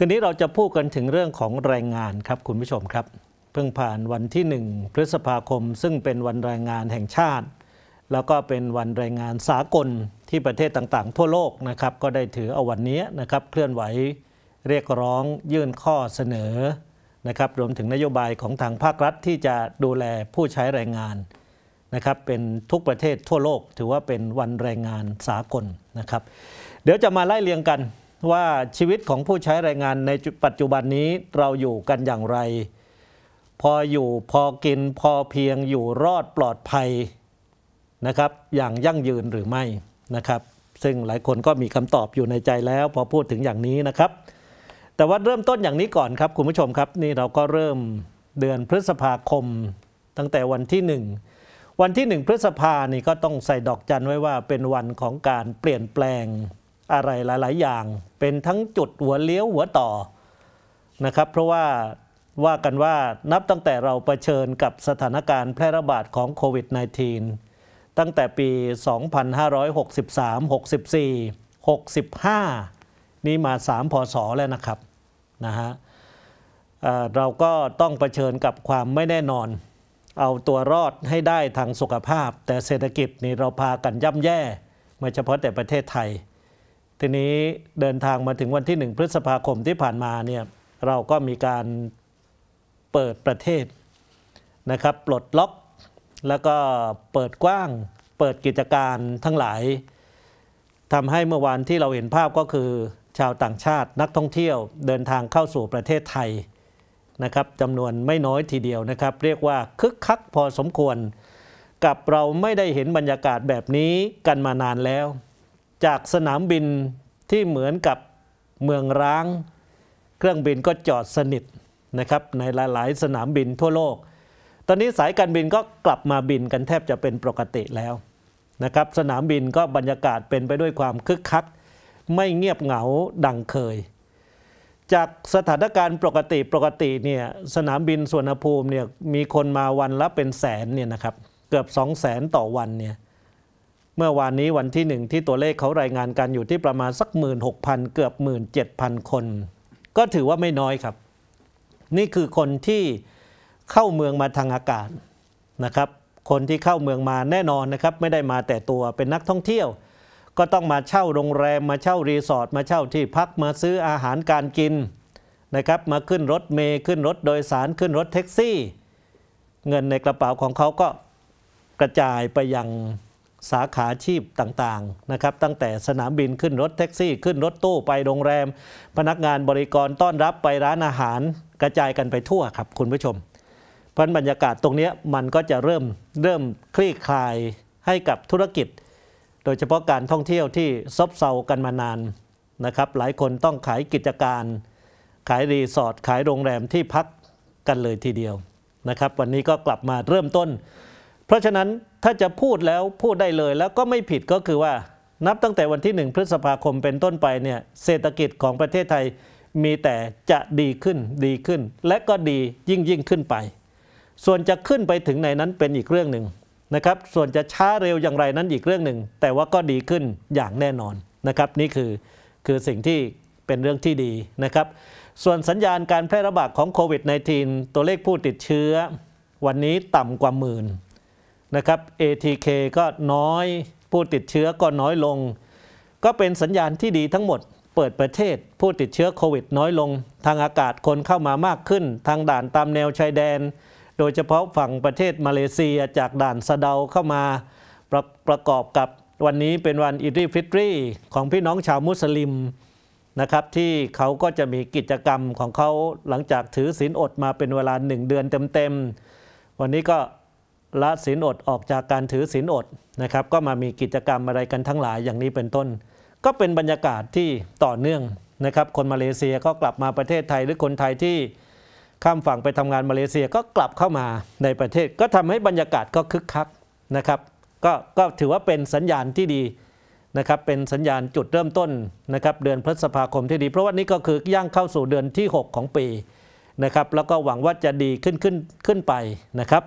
คืนนี้เราจะพูดกันถึงเรื่องของแรงงานครับคุณผู้ชมครับเพิ่งผ่านวันที่ 1 พฤษภาคมซึ่งเป็นวันแรงงานแห่งชาติ แล้วก็เป็นวันแรงงานสากลที่ประเทศต่าง ๆ ทั่วโลกนะครับก็ได้ถือเอาวันนี้นะครับเคลื่อนไหวเรียกร้องยื่นข้อเสนอนะครับรวมถึงนโยบายของทางภาครัฐที่จะดูแลผู้ใช้แรงงานนะครับเป็นทุกประเทศทั่วโลก ถือว่าเป็นวันแรงงานสากลนะครับ เดี๋ยวจะมาไล่เรียงกันว่าชีวิตของผู้ใช้แรงงานในปัจจุบันนี้เราอยู่กันอย่างไร พออยู่พอกินพอเพียงอยู่รอดปลอดภัยนะครับอย่างยั่งยืนหรือไม่นะครับ ซึ่งหลายคนก็มีคำตอบอยู่ในใจแล้วพอพูดถึงอย่างนี้นะครับ แต่ว่าเริ่มต้นอย่างนี้ก่อนครับคุณผู้ชมครับ นี่เราก็เริ่มเดือนพฤษภาคม ตั้งแต่วันที่หนึ่งวันที่หนึ่งพฤษภานี่ก็ต้องใส่ดอกจันไว้ว่าเป็นวันของการเปลี่ยนแปลงอะไร หลาย ๆ อย่างเป็นทั้งจุดหัวเลี้ยวหัวต่อนะครับเพราะว่าว่ากันว่านับตั้งแต่เราเผชิญกับสถานการณ์แพร่ระบาด ของโควิด -19 ตั้งแต่ปี 2563 64 65 นี่มา 3 พศแล้วนะครับนะฮะเราก็ต้องเผชิญกับความไม่แน่นอน เอาตัวรอดให้ได้ทางสุขภาพ แต่เศรษฐกิจ นี่เราพากันย่ำแย่ไม่เฉพาะแต่ประเทศไทยทีนี้เดินทางมาถึงวันที่ 1 พฤษภาคมที่ผ่านมาเนี่ยเราก็มีการเปิดประเทศนะครับ ปลดล็อก แล้วก็เปิดกว้างเปิดกิจการทั้งหลายทำให้เมื่อวานที่เราเห็นภาพก็คือ ชาวต่างชาตินักท่องเที่ยว เดินทางเข้าสู่ประเทศไทยนะครับจำนวนไม่น้อยทีเดียวนะครับ เรียกว่าคึกคักพอสมควร กับเราไม่ได้เห็นบรรยากาศแบบนี้กันมานานแล้วจากสนามบินที่เหมือนกับเมืองร้าง เครื่องบินก็จอดสนิทนะครับในหลายๆ สนามบินทั่วโลก ตอนนี้สายการบินก็กลับมาบินกันแทบจะเป็นปกติแล้วนะครับสนามบินก็บรรยากาศเป็นไปด้วยความคึกคักไม่เงียบเหงาดังเคย จากสถานการณ์ปกติปกติเนี่ยสนามบินสวนภูมิเนี่ยมีคนมาวันละเป็นแสนเนี่ยนะครับเกือบ 2 0 0แสนต่อวันเนี่ยเมื่อวานนี้วันที่หนึ่งที่ตัวเลขเขารายงานกันอยู่ที่ประมาณสัก 16,000 เกือบ 17,000 คน ก็ถือว่าไม่น้อยครับ นี่คือคนที่เข้าเมืองมาทางอากาศนะครับ คนที่เข้าเมืองมาแน่นอนนะครับไม่ได้มาแต่ตัวเป็นนักท่องเที่ยว ก็ต้องมาเช่าโรงแรมมาเช่ารีสอร์ทมาเช่าที่พักมาซื้ออาหารการกินนะครับ มาขึ้นรถเมย์ขึ้นรถโดยสารขึ้นรถแท็กซี่ เงินในกระเป๋าของเขาก็กระจายไปยังสาขาอาชีพต่างๆนะครับตั้งแต่สนามบินขึ้นรถแท็กซี่ ขึ้นรถตู้ไปโรงแรม พนักงานบริกรต้อนรับไปร้านอาหารกระจายกันไปทั่วครับคุณผู้ชมเพราะบรรยากาศตรงนี้มันก็จะเริ่มเริ่มคลี่คลายให้กับธุรกิจ โดยเฉพาะการท่องเที่ยวที่ซบเซากันมานานนะครับหลายคนต้องขายกิจการ ขายรีสอร์ทขายโรงแรมที่พักกันเลยทีเดียวนะครับ วันนี้ก็กลับมาเริ่มต้นเพราะฉะนั้นถ้าจะพูดแล้วพูดได้เลยแล้วก็ไม่ผิดก็คือว่า นับตั้งแต่วันที่1พฤษภาคมเป็นต้นไปเนี่ยเศรษฐกิจของประเทศไทย มีแต่จะดีขึ้นดีขึ้น และก็ดียิ่งยิ่งขึ้นไป ส่วนจะขึ้นไปถึงไหนนั้นเป็นอีกเรื่องหนึ่งนะครับ ส่วนจะช้าเร็วอย่างไรนั้นอีกเรื่องหนึ่ง แต่ว่าก็ดีขึ้นอย่างแน่นอนนะครับนี่คือคือสิ่งที่เป็นเรื่องที่ดีนะครับส่วนสัญญาณการแพร่ระบาดของโควิด -19 ตัวเลขผู้ติดเชื้อ วันนี้ต่ำกว่าหมื่นนะครับ ATK ก็น้อยผู้ติดเชื้อก็น้อยลง ก็เป็นสัญญาณที่ดีทั้งหมด เปิดประเทศผู้ติดเชื้อโควิด น้อยลง ทางอากาศคนเข้ามามากขึ้นทางด่านตามแนวชายแดน โดยเฉพาะฝั่งประเทศมาเลเซียจากด่านสะเดาเข้ามาปรประกอบกับวันนี้เป็นวันอิริฟิตรีของพี่น้องชาวมุสลิมนะครับที่เขาก็จะมีกิจกรรมของเขาหลังจากถือศีลอดมาเป็นเวลาหนึ่งเดือนเต็มๆวันนี้ก็ละศีลอด ออกจากการถือศีลอดนะครับ ก็มามีกิจกรรมอะไรกันทั้งหลายอย่างนี้เป็นต้น ก็เป็นบรรยากาศที่ต่อเนื่องนะครับ คนมาเลเซียก็กลับมาประเทศไทยหรือคนไทยที่ข้ามฝั่งไปทำงานมาเลเซียก็กลับเข้ามาในประเทศ ก็ทำให้บรรยากาศก็คึกคักนะครับก็ก็ถือว่าเป็นสัญญาณที่ดีนะครับ เป็นสัญญาณจุดเริ่มต้นนะครับเดือนพฤษภาคมที่ดี เพราะว่านี่ก็คือย่างเข้าสู่เดือนที่ 6 ของปีนะครับ แล้วก็หวังว่าจะดีขึ้นขึ้นขึ้นไปนะครับ